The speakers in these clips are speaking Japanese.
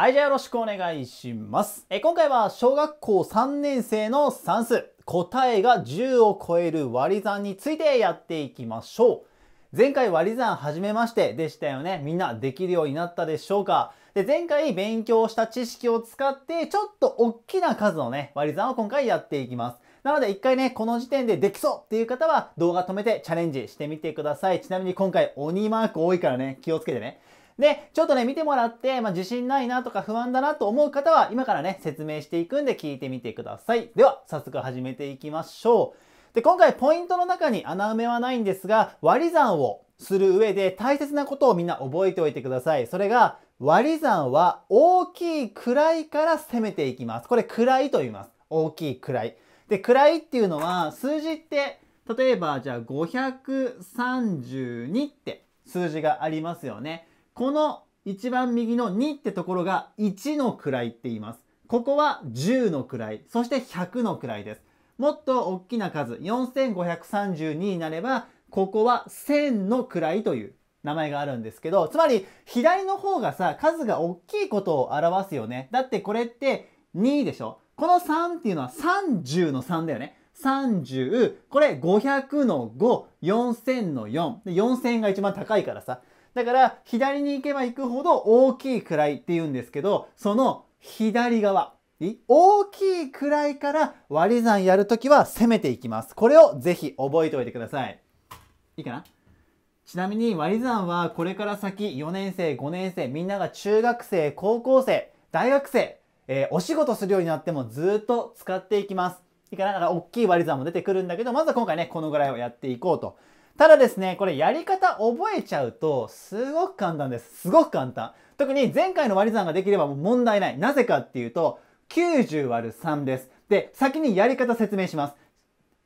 はい、じゃあよろしくお願いします。え今回は小学校3年生の算数、答えが10を超える割り算についてやっていきましょう。前回割り算始めましてでしたよね。みんなできるようになったでしょうかで、前回勉強した知識を使って、ちょっと大きな数のね、割り算を今回やっていきます。なので一回ね、この時点でできそうっていう方は動画止めてチャレンジしてみてください。ちなみに今回鬼マーク多いからね、気をつけてね。で、ちょっとね、見てもらって、まあ、自信ないなとか不安だなと思う方は、今からね、説明していくんで聞いてみてください。では、早速始めていきましょう。で、今回ポイントの中に穴埋めはないんですが、割り算をする上で大切なことをみんな覚えておいてください。それが、割り算は大きい位から攻めていきます。これ位と言います。大きい位。で、位っていうのは数字って、例えばじゃあ532って数字がありますよね。この一番右の2ってところが1の位って言います。ここは10の位、そして100の位です。もっと大きな数、4532になれば、ここは1000の位という名前があるんですけど、つまり左の方がさ、数が大きいことを表すよね。だってこれって2でしょこの3っていうのは30の3だよね。30、これ500の5、4000の4。4000が一番高いからさ、だから左に行けば行くほど大きい位って言うんですけど、その左側、大きい位から割り算やるときは攻めていきます。これをぜひ覚えておいてください。いいかなちなみに割り算はこれから先4年生、5年生、みんなが中学生、高校生、大学生、えー、お仕事するようになってもずっと使っていきます。いいかなだから大きい割り算も出てくるんだけど、まずは今回ね、このぐらいをやっていこうとただですね、これやり方覚えちゃうと、すごく簡単です。すごく簡単。特に前回の割り算ができればもう問題ない。なぜかっていうと、90割る3です。で、先にやり方説明します。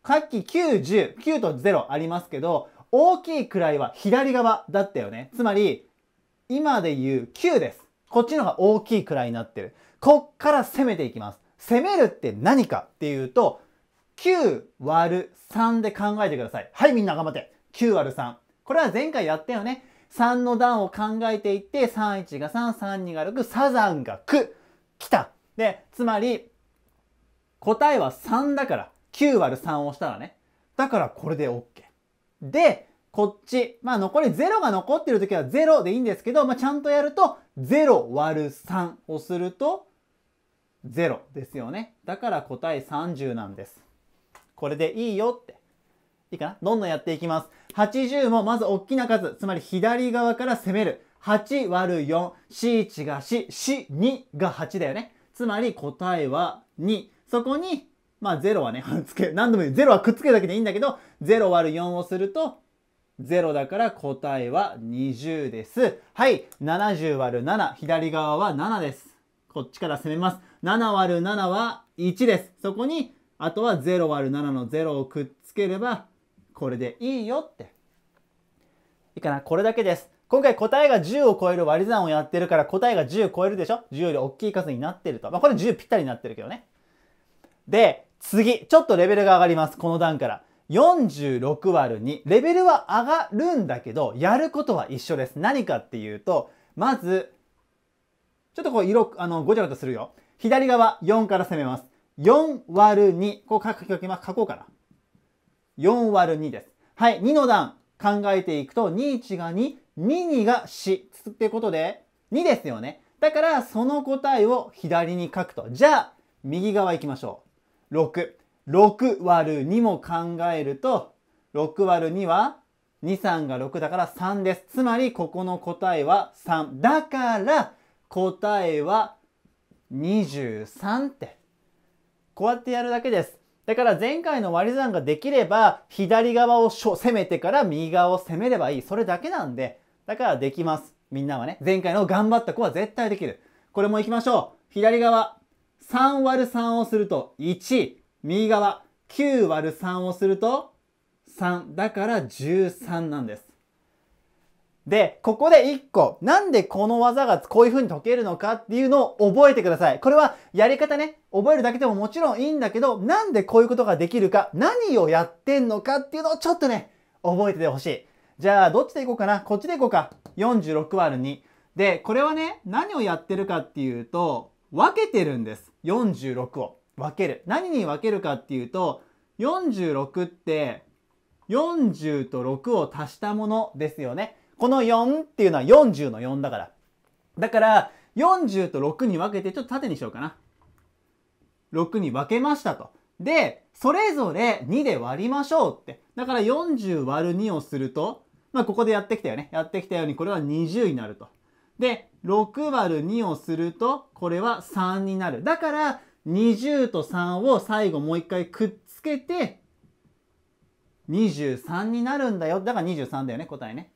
さっき90、9と0ありますけど、大きい位は左側だったよね。つまり、今で言う9です。こっちの方が大きい位になってる。こっから攻めていきます。攻めるって何かっていうと、9割る3で考えてください。はい、みんな頑張って。9÷3。これは前回やったよね。3の段を考えていって、31が3、32が6、サザンが9。来た。で、つまり、答えは3だから、9÷3 をしたらね。だからこれで OK。で、こっち、まあ残り0が残ってる時は0でいいんですけど、まあ、ちゃんとやると0割る3をすると0ですよね。だから答え30なんです。これでいいよって。いいかなどんどんやっていきます。80もまず大きな数、つまり左側から攻める。8割る4、C1 が4、C2 が8だよね。つまり答えは2。そこに、まあ0はね、つけ、何度も言う、0はくっつけるだけでいいんだけど、0割る4をすると、0だから答えは20です。はい、70割る7、左側は7です。こっちから攻めます。7割る7は1です。そこに、あとは0割る7の0をくっつければ、これでいいよって。いいかなこれだけです。今回答えが10を超える割り算をやってるから答えが10超えるでしょ ?10 より大きい数になってると。まあこれ10ぴったりになってるけどね。で、次、ちょっとレベルが上がります。この段から。46割る2。レベルは上がるんだけど、やることは一緒です。何かっていうと、まず、ちょっとこう色、あの、ごちゃごちゃするよ。左側、4から攻めます。4割る2。こう書き書こうかな。4割る2です。はい、2の段考えていくと、2、1が2、2、2が4。ってことで、2ですよね。だから、その答えを左に書くと。じゃあ、右側行きましょう。6。6割る2も考えると、6割2は、2、3が6だから3です。つまり、ここの答えは3。だから、答えは23って。こうやってやるだけです。だから前回の割り算ができれば、左側を攻めてから右側を攻めればいい。それだけなんで、だからできます。みんなはね。前回の頑張った子は絶対できる。これも行きましょう。左側、3割る3をすると1。右側、9割る3をすると3。だから13なんです。で、ここで1個、なんでこの技がこういう風に解けるのかっていうのを覚えてください。これはやり方ね、覚えるだけでももちろんいいんだけど、なんでこういうことができるか、何をやってんのかっていうのをちょっとね、覚えててほしい。じゃあ、どっちでいこうかな。こっちでいこうか。46割る2。で、これはね、何をやってるかっていうと、分けてるんです。46を。分ける。何に分けるかっていうと、46って、40と6を足したものですよね。この4っていうのは40の4だから。だから、40と6に分けて、ちょっと縦にしようかな。6に分けましたと。で、それぞれ2で割りましょうって。だから40割る2をすると、まあ、ここでやってきたよね。やってきたように、これは20になると。で、6割る2をすると、これは3になる。だから、20と3を最後もう一回くっつけて、23になるんだよ。だから23だよね、答えね。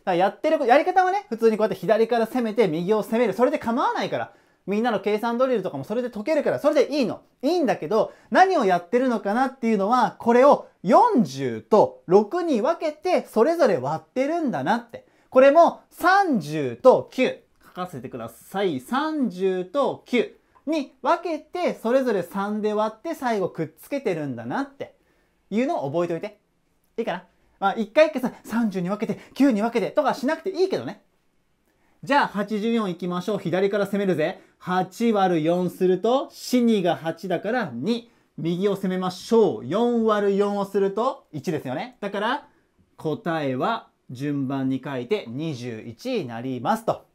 だからやってる、やり方はね、普通にこうやって左から攻めて、右を攻める。それで構わないから。みんなの計算ドリルとかもそれで解けるから、それでいいの。いいんだけど、何をやってるのかなっていうのは、これを40と6に分けて、それぞれ割ってるんだなって。これも30と9。書かせてください。30と9に分けて、それぞれ3で割って最後くっつけてるんだなっていうのを覚えておいて。いいかなまあ一回一回さ、30に分けて、9に分けてとかしなくていいけどね。じゃあ84いきましょう。左から攻めるぜ。8割る4すると、死にが8だから2。右を攻めましょう。4割る4をすると1ですよね。だから、答えは順番に書いて21になりますと。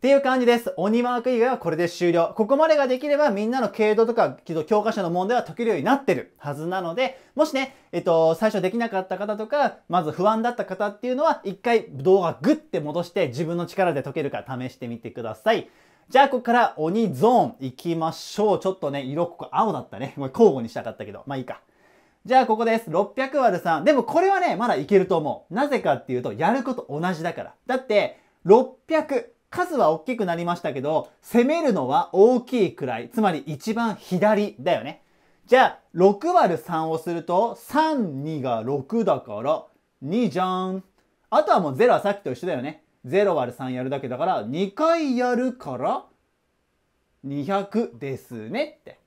っていう感じです。鬼マーク以外はこれで終了。ここまでができればみんなの経度とか教科書の問題は解けるようになってるはずなので、もしね、えっと、最初できなかった方とか、まず不安だった方っていうのは、一回動画グッて戻して自分の力で解けるか試してみてください。じゃあ、ここから鬼ゾーン行きましょう。ちょっとね、色ここ青だったね。これ交互にしたかったけど、まあいいか。じゃあ、ここです。600÷3。でもこれはね、まだいけると思う。なぜかっていうと、やること同じだから。だって、600。数は大きくなりましたけど、攻めるのは大きいくらい、つまり一番左だよね。じゃあ、6割る3をすると、3、2が6だから、2じゃん。あとはもう0はさっきと一緒だよね。0割る3やるだけだから、2回やるから、200ですねって。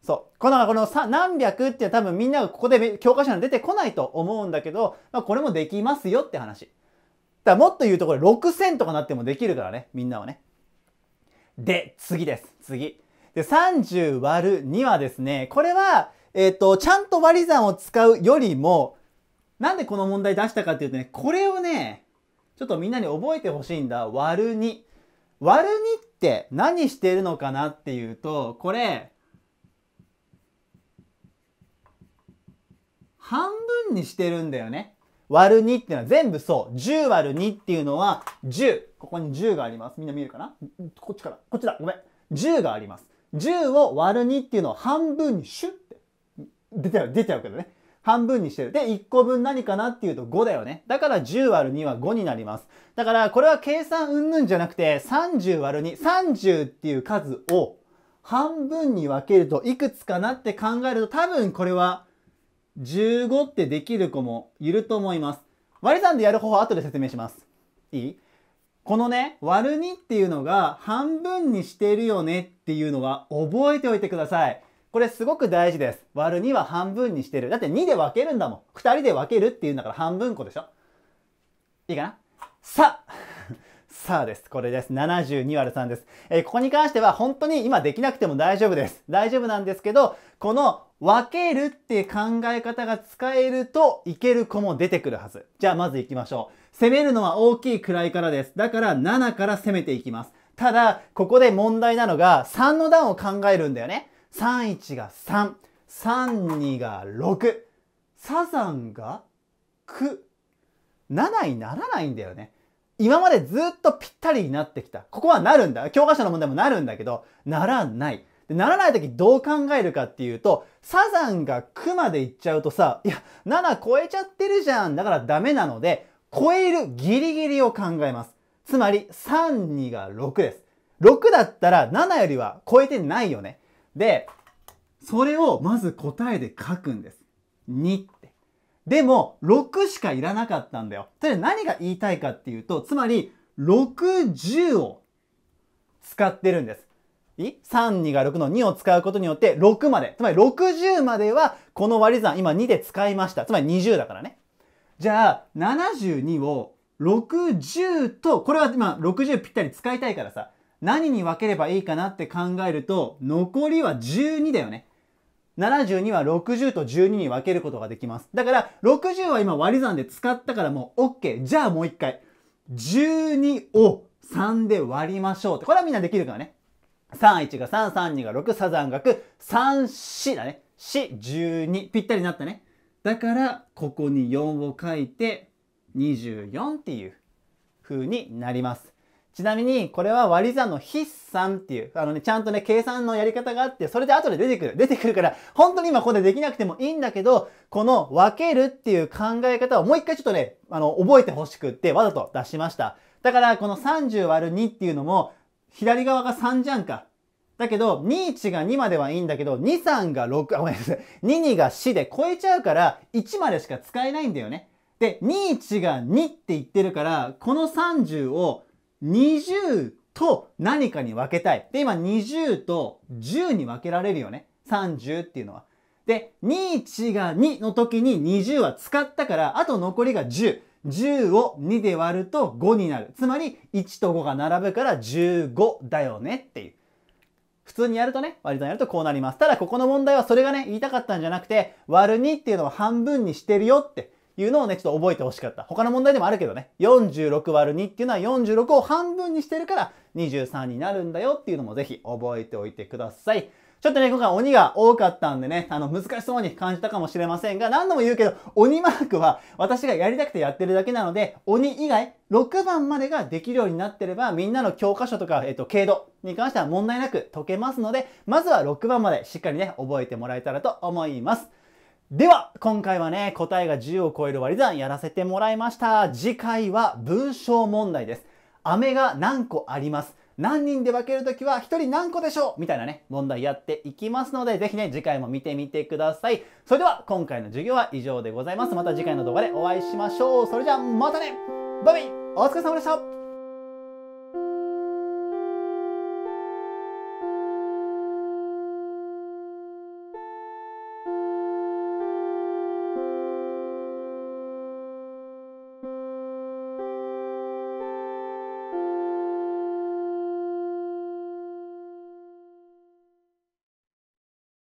そう。この、この何百って多分みんながここで教科書に出てこないと思うんだけど、まあ、これもできますよって話。だもっと言うとこれ6000とかなってもできるからね、みんなはね。で、次です。次。で、30割る2はですね、これは、えっ、ー、と、ちゃんと割り算を使うよりも、なんでこの問題出したかっていうとね、これをね、ちょっとみんなに覚えてほしいんだ。割る2。割る2って何してるのかなっていうと、これ、半分にしてるんだよね。割る2っていうのは全部そう。10割る2っていうのは10。ここに10があります。みんな見えるかなこっちから。こっちだ。ごめん。10があります。10を割る2っていうのを半分にシュッて出ちゃう、出ちゃうけどね。半分にしてる。で、1個分何かなっていうと5だよね。だから10割る2は5になります。だからこれは計算うんぬんじゃなくて30割る2、30っていう数を半分に分けるといくつかなって考えると多分これは15ってできる子もいると思います。割り算でやる方法は後で説明します。いいこのね、割る2っていうのが半分にしてるよねっていうのは覚えておいてください。これすごく大事です。割る2は半分にしてる。だって2で分けるんだもん。2人で分けるっていうんだから半分個でしょいいかなさあさあです。これです。72÷3 です、えー、ここに関しては本当に今できなくても大丈夫です。大丈夫なんですけど、この分けるって考え方が使えるといける子も出てくるはず。じゃあまず行きましょう。攻めるのは大きい位からです。だから7から攻めていきます。ただ、ここで問題なのが3の段を考えるんだよね。31が3、32が6、サザンが9。7にならないんだよね。今までずっとぴったりになってきた。ここはなるんだ。教科書の問題もなるんだけど、ならない。でならない時どう考えるかっていうと、サザンが9まで行っちゃうとさ、いや、7超えちゃってるじゃん。だからダメなので、超えるギリギリを考えます。つまり、3、2が6です。6だったら7よりは超えてないよね。で、それをまず答えで書くんです。2っでも、6しかいらなかったんだよ。それ何が言いたいかっていうと、つまり、60を使ってるんです。い ?3、2が6の2を使うことによって、6まで。つまり60までは、この割り算、今2で使いました。つまり20だからね。じゃあ、72を60と、これは今60ぴったり使いたいからさ、何に分ければいいかなって考えると、残りは12だよね。72は60と12に分けることができます。だから、60は今割り算で使ったからもう OK。じゃあもう一回。12を3で割りましょうって。これはみんなできるからね。31が3、32が6、サザン学、34だね。4、12。ぴったりになったね。だから、ここに4を書いて、24っていう風になります。ちなみに、これは割り算の筆算っていう、あのね、ちゃんとね、計算のやり方があって、それで後で出てくる。出てくるから、本当に今ここでできなくてもいいんだけど、この分けるっていう考え方をもう一回ちょっとね、あの、覚えてほしくって、わざと出しました。だから、この30割る2っていうのも、左側が3じゃんか。だけど、21が2まではいいんだけど、23が6、あ、ごめんなさい。22が4で超えちゃうから、1までしか使えないんだよね。で、21が2って言ってるから、この30を、20と何かに分けたい。で、今20と10に分けられるよね。30っていうのは。で、21が2の時に20は使ったから、あと残りが10。10を2で割ると5になる。つまり1と5が並ぶから15だよねっていう。普通にやるとね、割り算やるとこうなります。ただここの問題はそれがね、言いたかったんじゃなくて、割る2っていうのを半分にしてるよって。いうのをね、ちょっと覚えてほしかった。他の問題でもあるけどね、46÷2 っていうのは46を半分にしてるから23になるんだよっていうのもぜひ覚えておいてください。ちょっとね、今回鬼が多かったんでね、あの、難しそうに感じたかもしれませんが、何度も言うけど、鬼マークは私がやりたくてやってるだけなので、鬼以外、6番までができるようになってれば、みんなの教科書とか、えっと、経度に関しては問題なく解けますので、まずは6番までしっかりね、覚えてもらえたらと思います。では、今回はね、答えが10を超える割り算やらせてもらいました。次回は文章問題です。飴が何個あります何人で分けるときは1人何個でしょうみたいなね、問題やっていきますので、ぜひね、次回も見てみてください。それでは、今回の授業は以上でございます。また次回の動画でお会いしましょう。それじゃあ、またねバイバイお疲れ様でした